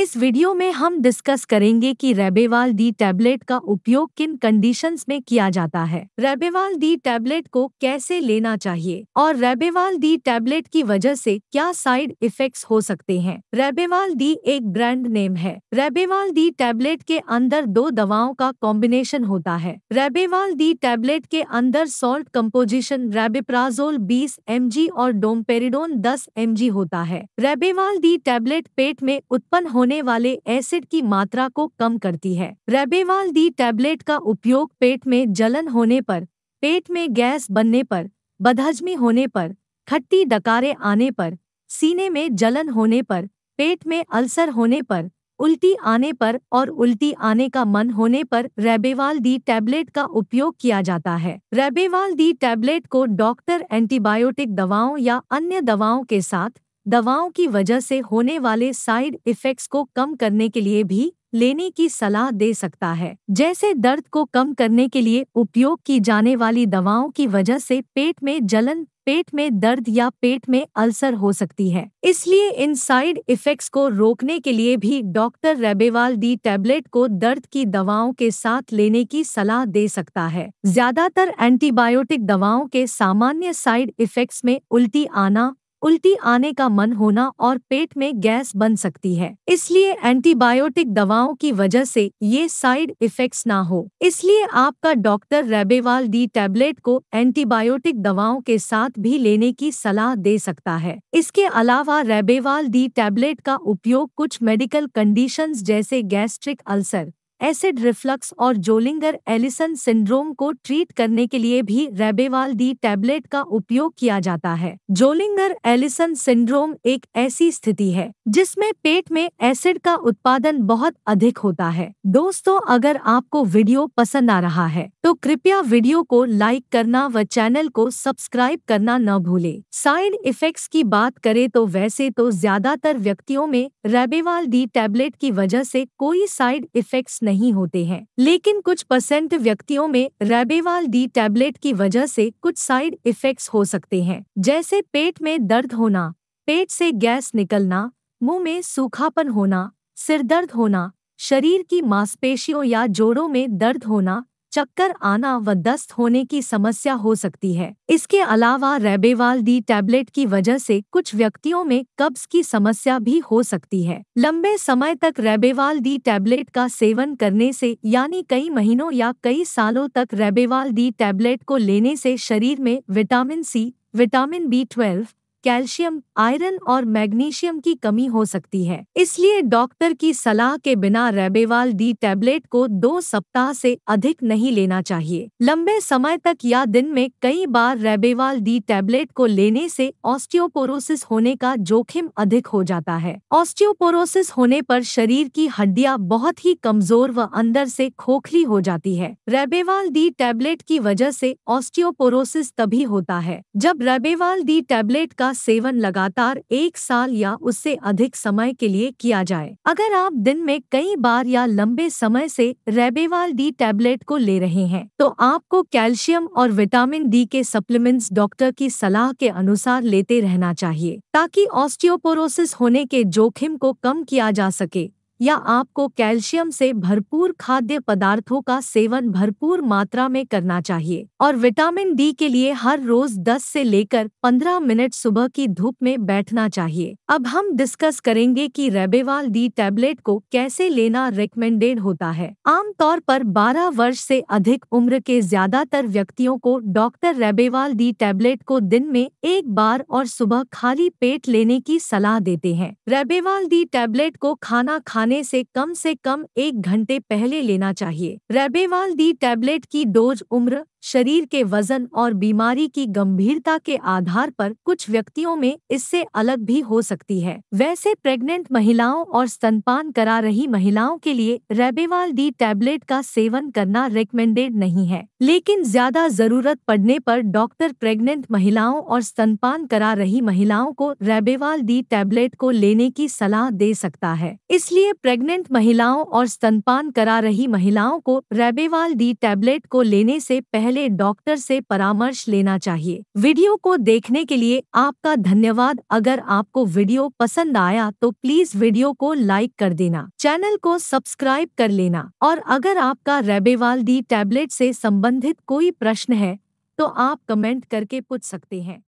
इस वीडियो में हम डिस्कस करेंगे कि रेबेवाल डी टैबलेट का उपयोग किन कंडीशंस में किया जाता है रेबेवाल डी टैबलेट को कैसे लेना चाहिए और रेबेवाल डी टैबलेट की वजह से क्या साइड इफेक्ट्स हो सकते हैं रेबेवाल डी एक ब्रांड नेम है रेबेवाल डी टैबलेट के अंदर दो दवाओं का कॉम्बिनेशन होता है रेबेवाल डी टैबलेट के अंदर सॉल्ट कम्पोजिशन रेबिप्राजोल बीस एम और डोमपेरिडोन दस एम होता है रेबेवाल डी टैबलेट पेट में उत्पन्न होने होने वाले एसिड की मात्रा को कम करती है रेबेवाल डी टैबलेट का उपयोग पेट में जलन होने पर पेट में गैस बनने पर बदहजमी होने पर खट्टी डकारे आने पर सीने में जलन होने पर पेट में अल्सर होने पर उल्टी आने पर और उल्टी आने का मन होने पर रेबेवाल डी टैबलेट का उपयोग किया जाता है रेबेवाल डी टैबलेट को डॉक्टर एंटीबायोटिक दवाओं या अन्य दवाओं के साथ दवाओं की वजह से होने वाले साइड इफ़ेक्ट्स को कम करने के लिए भी लेने की सलाह दे सकता है जैसे दर्द को कम करने के लिए उपयोग की जाने वाली दवाओं की वजह से पेट में जलन पेट में दर्द या पेट में अल्सर हो सकती है इसलिए इन साइड इफेक्ट्स को रोकने के लिए भी डॉक्टर रेबेवाल डी टैबलेट को दर्द की दवाओं के साथ लेने की सलाह दे सकता है ज्यादातर एंटीबायोटिक दवाओं के सामान्य साइड इफेक्ट्स में उल्टी आना उल्टी आने का मन होना और पेट में गैस बन सकती है इसलिए एंटीबायोटिक दवाओं की वजह से ये साइड इफेक्ट्स ना हो इसलिए आपका डॉक्टर रेबेवाल डी टैबलेट को एंटीबायोटिक दवाओं के साथ भी लेने की सलाह दे सकता है इसके अलावा रेबेवाल डी टैबलेट का उपयोग कुछ मेडिकल कंडीशंस जैसे गैस्ट्रिक अल्सर एसिड रिफ्लक्स और जोलिंगर एलिसन सिंड्रोम को ट्रीट करने के लिए भी रेबेवाल डी टैबलेट का उपयोग किया जाता है जोलिंगर एलिसन सिंड्रोम एक ऐसी स्थिति है जिसमें पेट में एसिड का उत्पादन बहुत अधिक होता है दोस्तों अगर आपको वीडियो पसंद आ रहा है तो कृपया वीडियो को लाइक करना व चैनल को सब्सक्राइब करना न भूले साइड इफेक्ट की बात करे तो वैसे तो ज्यादातर व्यक्तियों में रेबेवाल डी टैबलेट की वजह ऐसी कोई साइड इफेक्ट नहीं नहीं होते हैं लेकिन कुछ परसेंट व्यक्तियों में रेबेवाल डी टैबलेट की वजह से कुछ साइड इफेक्ट्स हो सकते हैं जैसे पेट में दर्द होना पेट से गैस निकलना मुंह में सूखापन होना सिर दर्द होना शरीर की मांसपेशियों या जोड़ों में दर्द होना चक्कर आना व दस्त होने की समस्या हो सकती है इसके अलावा रेबेवाल डी टैबलेट की वजह से कुछ व्यक्तियों में कब्ज की समस्या भी हो सकती है लंबे समय तक रेबेवाल डी टैबलेट का सेवन करने से यानी कई महीनों या कई सालों तक रेबेवाल डी टैबलेट को लेने से शरीर में vitamin C vitamin B twelve calcium iron और मैग्नीशियम की कमी हो सकती है इसलिए डॉक्टर की सलाह के बिना रेबेवाल डी टैबलेट को दो सप्ताह से अधिक नहीं लेना चाहिए लंबे समय तक या दिन में कई बार रेबेवाल डी टैबलेट को लेने से ऑस्टियोपोरोसिस होने का जोखिम अधिक हो जाता है ऑस्टियोपोरोसिस होने पर शरीर की हड्डियां बहुत ही कमजोर व अंदर से खोखली हो जाती है रेबेवाल डी टैबलेट की वजह से ऑस्टियोपोरोसिस तभी होता है जब रेबेवाल डी टैबलेट का का सेवन लगातार एक साल या उससे अधिक समय के लिए किया जाए अगर आप दिन में कई बार या लंबे समय से रेबेवाल डी टैबलेट को ले रहे हैं तो आपको कैल्शियम और विटामिन डी के सप्लीमेंट्स डॉक्टर की सलाह के अनुसार लेते रहना चाहिए ताकि ऑस्टियोपोरोसिस होने के जोखिम को कम किया जा सके या आपको कैल्शियम से भरपूर खाद्य पदार्थों का सेवन भरपूर मात्रा में करना चाहिए और विटामिन डी के लिए हर रोज 10 से लेकर 15 मिनट सुबह की धूप में बैठना चाहिए अब हम डिस्कस करेंगे कि रेबेवाल डी टैबलेट को कैसे लेना रिकमेंडेड होता है आमतौर पर 12 वर्ष से अधिक उम्र के ज्यादातर व्यक्तियों को डॉक्टर रेबेवाल डी टैबलेट को दिन में एक बार और सुबह खाली पेट लेने की सलाह देते हैं रेबेवाल डी टैबलेट को खाना खाने खाने से कम से कम एक घंटे पहले लेना चाहिए रेबेवाल दी टैबलेट की डोज उम्र शरीर के वजन और बीमारी की गंभीरता के आधार पर कुछ व्यक्तियों में इससे अलग भी हो सकती है वैसे प्रेग्नेंट महिलाओं और स्तनपान करा रही महिलाओं के लिए रेबेवाल डी टैबलेट का सेवन करना रिकमेंडेड नहीं है लेकिन ज्यादा जरूरत पड़ने पर डॉक्टर प्रेग्नेंट महिलाओं और स्तनपान करा रही महिलाओं को रेबेवाल डी टैबलेट को लेने की सलाह दे सकता है इसलिए प्रेग्नेंट महिलाओं और स्तनपान करा रही महिलाओं को रेबेवाल डी टैबलेट को लेने से पहले पहले डॉक्टर से परामर्श लेना चाहिए वीडियो को देखने के लिए आपका धन्यवाद अगर आपको वीडियो पसंद आया तो प्लीज वीडियो को लाइक कर देना चैनल को सब्सक्राइब कर लेना और अगर आपका रेबेवाल दी टैबलेट से संबंधित कोई प्रश्न है तो आप कमेंट करके पूछ सकते हैं